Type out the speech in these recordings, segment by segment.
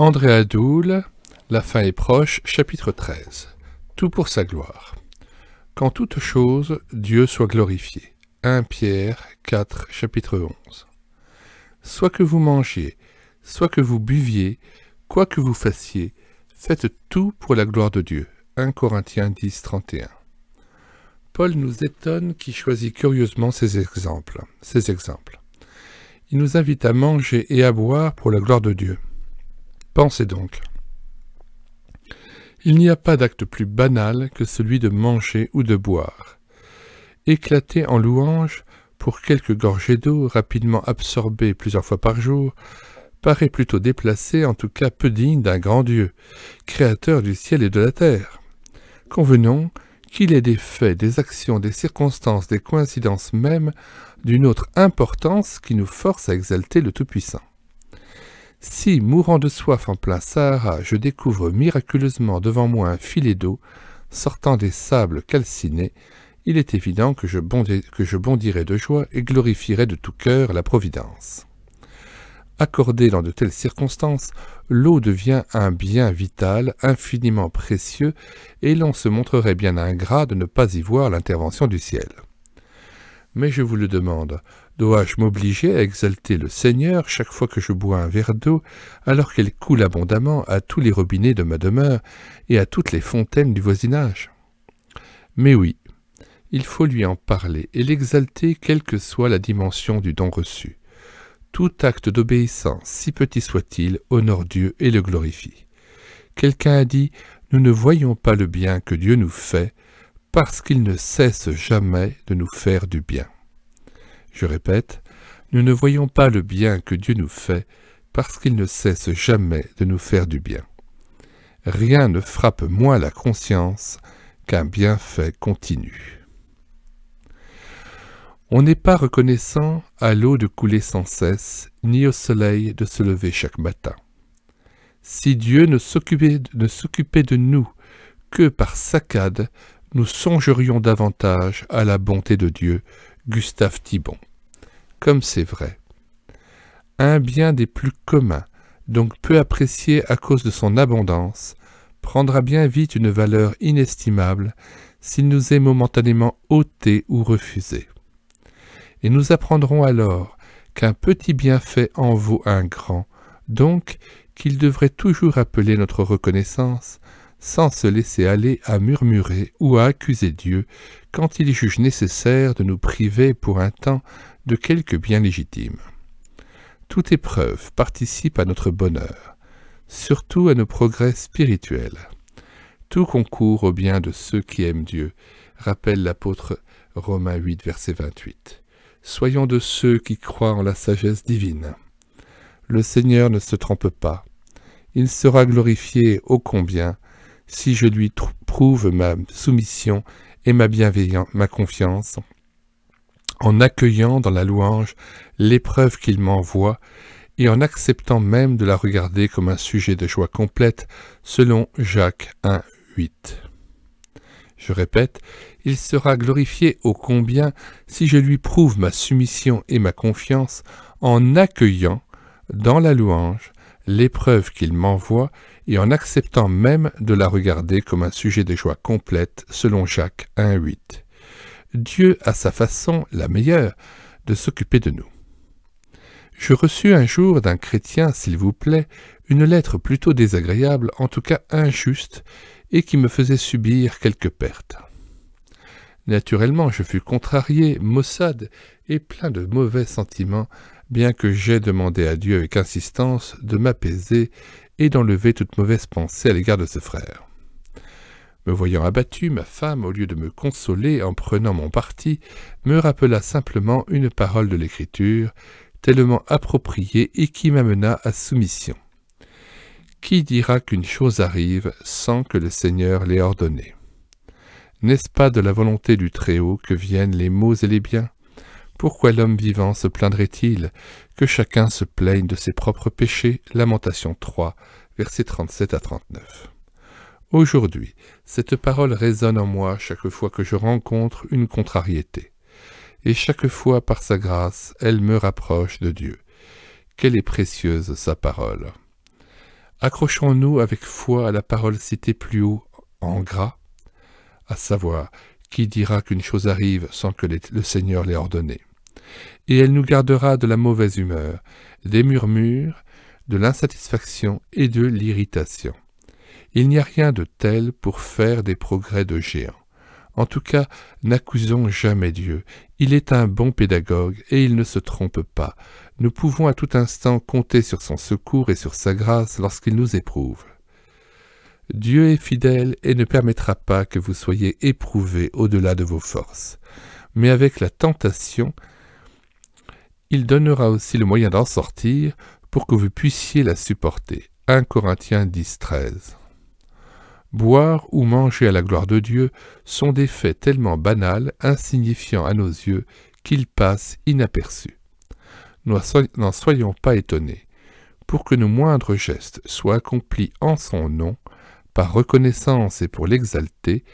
André Adoul, La fin est proche, chapitre 13. Tout pour sa gloire. Quand toute chose, Dieu soit glorifié. 1 Pierre 4, chapitre 11. Soit que vous mangiez, soit que vous buviez, quoi que vous fassiez, faites tout pour la gloire de Dieu. 1 Corinthiens 10, 31. Paul nous étonne qui choisit curieusement ces exemples. Ces exemples. Il nous invite à manger et à boire pour la gloire de Dieu. Pensez donc. Il n'y a pas d'acte plus banal que celui de manger ou de boire. Éclater en louange pour quelques gorgées d'eau rapidement absorbées plusieurs fois par jour paraît plutôt déplacé, en tout cas peu digne d'un grand Dieu, créateur du ciel et de la terre. Convenons qu'il est des faits, des actions, des circonstances, des coïncidences même d'une autre importance qui nous force à exalter le Tout-Puissant. Si, mourant de soif en plein Sahara, je découvre miraculeusement devant moi un filet d'eau sortant des sables calcinés, il est évident que je, bondirai, de joie et glorifierai de tout cœur la Providence. Accordée dans de telles circonstances, l'eau devient un bien vital, infiniment précieux, et l'on se montrerait bien ingrat de ne pas y voir l'intervention du ciel. Mais je vous le demande, dois-je m'obliger à exalter le Seigneur chaque fois que je bois un verre d'eau, alors qu'elle coule abondamment à tous les robinets de ma demeure et à toutes les fontaines du voisinage Mais oui, il faut lui en parler et l'exalter quelle que soit la dimension du don reçu. Tout acte d'obéissance, si petit soit-il, honore Dieu et le glorifie. Quelqu'un a dit « Nous ne voyons pas le bien que Dieu nous fait, parce qu'il ne cesse jamais de nous faire du bien. Je répète, nous ne voyons pas le bien que Dieu nous fait parce qu'il ne cesse jamais de nous faire du bien. Rien ne frappe moins la conscience qu'un bienfait continu. On n'est pas reconnaissant à l'eau de couler sans cesse, ni au soleil de se lever chaque matin. Si Dieu ne s'occupait de nous que par saccades, nous songerions davantage à la bonté de Dieu. Gustave Thibon. Comme c'est vrai. Un bien des plus communs, donc peu apprécié à cause de son abondance, prendra bien vite une valeur inestimable s'il nous est momentanément ôté ou refusé. Et nous apprendrons alors qu'un petit bienfait en vaut un grand, donc qu'il devrait toujours appeler notre reconnaissance, sans se laisser aller à murmurer ou à accuser Dieu quand il juge nécessaire de nous priver pour un temps de quelque bien légitime. Toute épreuve participe à notre bonheur, surtout à nos progrès spirituels. Tout concourt au bien de ceux qui aiment Dieu, rappelle l'apôtre Romains 8, verset 28. Soyons de ceux qui croient en la sagesse divine. Le Seigneur ne se trompe pas. Il sera glorifié ô combien si je lui prouve ma soumission et ma bienveillance, ma confiance, en accueillant dans la louange l'épreuve qu'il m'envoie, et en acceptant même de la regarder comme un sujet de joie complète, selon Jacques 1, Je répète, il sera glorifié ô combien si je lui prouve ma soumission et ma confiance en accueillant dans la louange l'épreuve qu'il m'envoie et en acceptant même de la regarder comme un sujet de joie complète selon Jacques 1.8. Dieu a sa façon, la meilleure, de s'occuper de nous. Je reçus un jour d'un chrétien, s'il vous plaît, une lettre plutôt désagréable, en tout cas injuste, et qui me faisait subir quelques pertes. Naturellement, je fus contrarié, maussade et plein de mauvais sentiments bien que j'aie demandé à Dieu avec insistance de m'apaiser et d'enlever toute mauvaise pensée à l'égard de ce frère. Me voyant abattu, ma femme, au lieu de me consoler en prenant mon parti, me rappela simplement une parole de l'Écriture, tellement appropriée et qui m'amena à soumission. Qui dira qu'une chose arrive sans que le Seigneur l'ait ordonnée N'est-ce pas de la volonté du Très-Haut que viennent les maux et les biens pourquoi l'homme vivant se plaindrait-il Que chacun se plaigne de ses propres péchés. Lamentation 3, versets 37 à 39. Aujourd'hui, cette parole résonne en moi chaque fois que je rencontre une contrariété. Et chaque fois, par sa grâce, elle me rapproche de Dieu. Quelle est précieuse sa parole Accrochons-nous avec foi à la parole citée plus haut en gras, à savoir, qui dira qu'une chose arrive sans que le Seigneur l'ait ordonnée et elle nous gardera de la mauvaise humeur, des murmures, de l'insatisfaction et de l'irritation. Il n'y a rien de tel pour faire des progrès de géant. En tout cas, n'accusons jamais Dieu. Il est un bon pédagogue et il ne se trompe pas. Nous pouvons à tout instant compter sur son secours et sur sa grâce lorsqu'il nous éprouve. Dieu est fidèle et ne permettra pas que vous soyez éprouvés au-delà de vos forces. Mais avec la tentation, il donnera aussi le moyen d'en sortir pour que vous puissiez la supporter. 1 Corinthiens 10, 13. Boire ou manger à la gloire de Dieu sont des faits tellement banals, insignifiants à nos yeux, qu'ils passent inaperçus. N'en soyons pas étonnés. Pour que nos moindres gestes soient accomplis en son nom, par reconnaissance et pour l'exalter,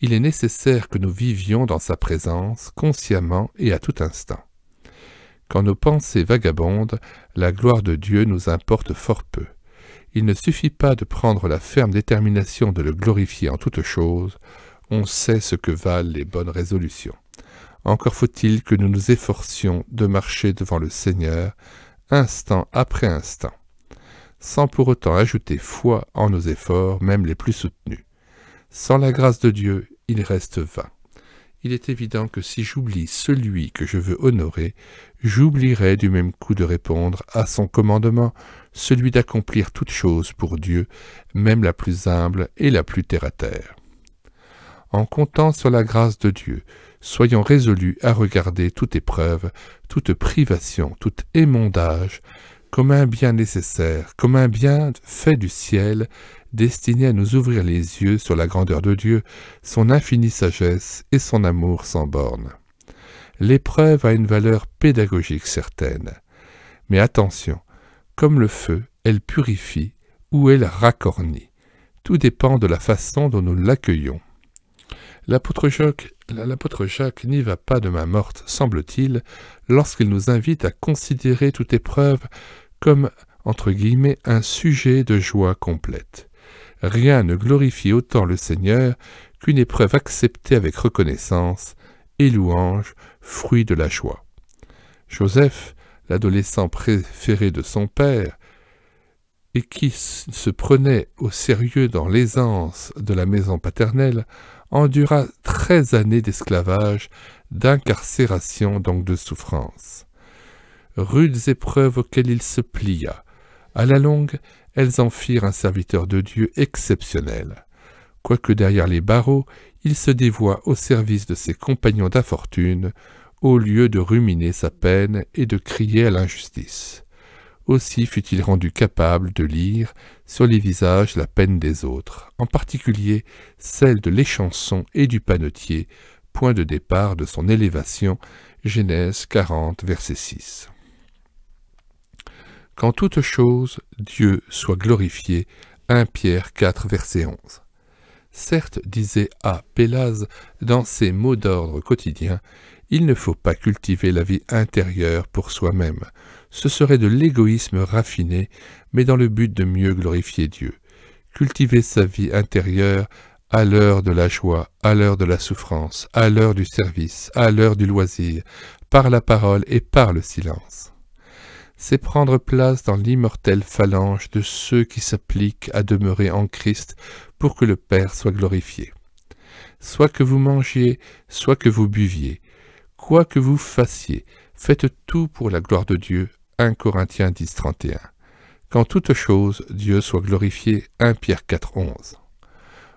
il est nécessaire que nous vivions dans sa présence consciemment et à tout instant. Quand nos pensées vagabondent, la gloire de Dieu nous importe fort peu. Il ne suffit pas de prendre la ferme détermination de le glorifier en toutes choses, on sait ce que valent les bonnes résolutions. Encore faut-il que nous nous efforcions de marcher devant le Seigneur, instant après instant, sans pour autant ajouter foi en nos efforts, même les plus soutenus. Sans la grâce de Dieu, il reste vain il est évident que si j'oublie celui que je veux honorer, j'oublierai du même coup de répondre à son commandement, celui d'accomplir toute chose pour Dieu, même la plus humble et la plus terre à terre. En comptant sur la grâce de Dieu, soyons résolus à regarder toute épreuve, toute privation, tout émondage, comme un bien nécessaire, comme un bien fait du ciel, destiné à nous ouvrir les yeux sur la grandeur de Dieu, son infinie sagesse et son amour sans borne. L'épreuve a une valeur pédagogique certaine. Mais attention, comme le feu, elle purifie ou elle racornit. Tout dépend de la façon dont nous l'accueillons. L'apôtre Jacques n'y va pas de main morte, semble-t-il, lorsqu'il nous invite à considérer toute épreuve comme entre guillemets un sujet de joie complète. Rien ne glorifie autant le Seigneur qu'une épreuve acceptée avec reconnaissance et louange, fruit de la joie. Joseph, l'adolescent préféré de son père, et qui se prenait au sérieux dans l'aisance de la maison paternelle, endura treize années d'esclavage, d'incarcération, donc de souffrance rudes épreuves auxquelles il se plia. À la longue, elles en firent un serviteur de Dieu exceptionnel. Quoique derrière les barreaux, il se dévoua au service de ses compagnons d'infortune, au lieu de ruminer sa peine et de crier à l'injustice. Aussi fut-il rendu capable de lire sur les visages la peine des autres, en particulier celle de l'échanson et du panetier, point de départ de son élévation, Genèse 40, verset 6 qu'en toute chose Dieu soit glorifié. 1 Pierre 4, verset 11. Certes, disait A. Pélase dans ses mots d'ordre quotidiens, il ne faut pas cultiver la vie intérieure pour soi-même. Ce serait de l'égoïsme raffiné, mais dans le but de mieux glorifier Dieu. Cultiver sa vie intérieure à l'heure de la joie, à l'heure de la souffrance, à l'heure du service, à l'heure du loisir, par la parole et par le silence c'est prendre place dans l'immortelle phalange de ceux qui s'appliquent à demeurer en Christ pour que le Père soit glorifié. Soit que vous mangiez, soit que vous buviez, quoi que vous fassiez, faites tout pour la gloire de Dieu. 1 Corinthiens 10, Quand Qu'en toute chose, Dieu soit glorifié. 1 Pierre 4.11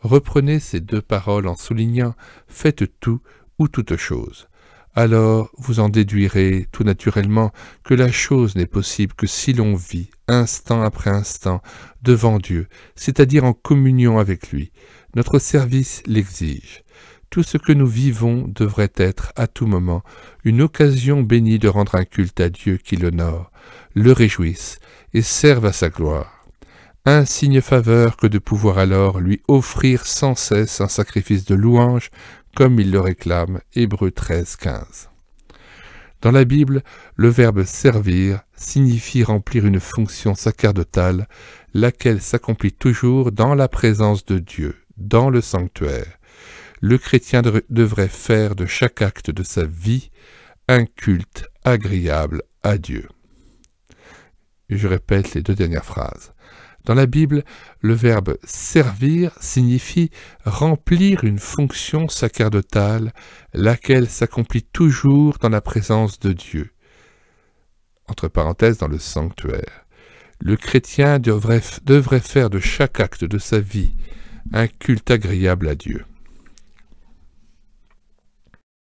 Reprenez ces deux paroles en soulignant Faites tout ou toute chose alors vous en déduirez tout naturellement que la chose n'est possible que si l'on vit, instant après instant, devant Dieu, c'est-à-dire en communion avec lui. Notre service l'exige. Tout ce que nous vivons devrait être, à tout moment, une occasion bénie de rendre un culte à Dieu qui l'honore, le réjouisse et serve à sa gloire un signe faveur que de pouvoir alors lui offrir sans cesse un sacrifice de louange, comme il le réclame, Hébreu 13, 15. Dans la Bible, le verbe servir signifie remplir une fonction sacerdotale, laquelle s'accomplit toujours dans la présence de Dieu, dans le sanctuaire. Le chrétien devrait faire de chaque acte de sa vie un culte agréable à Dieu. Je répète les deux dernières phrases. Dans la Bible, le verbe servir signifie remplir une fonction sacerdotale, laquelle s'accomplit toujours dans la présence de Dieu. Entre parenthèses, dans le sanctuaire. Le chrétien devrait, devrait faire de chaque acte de sa vie un culte agréable à Dieu.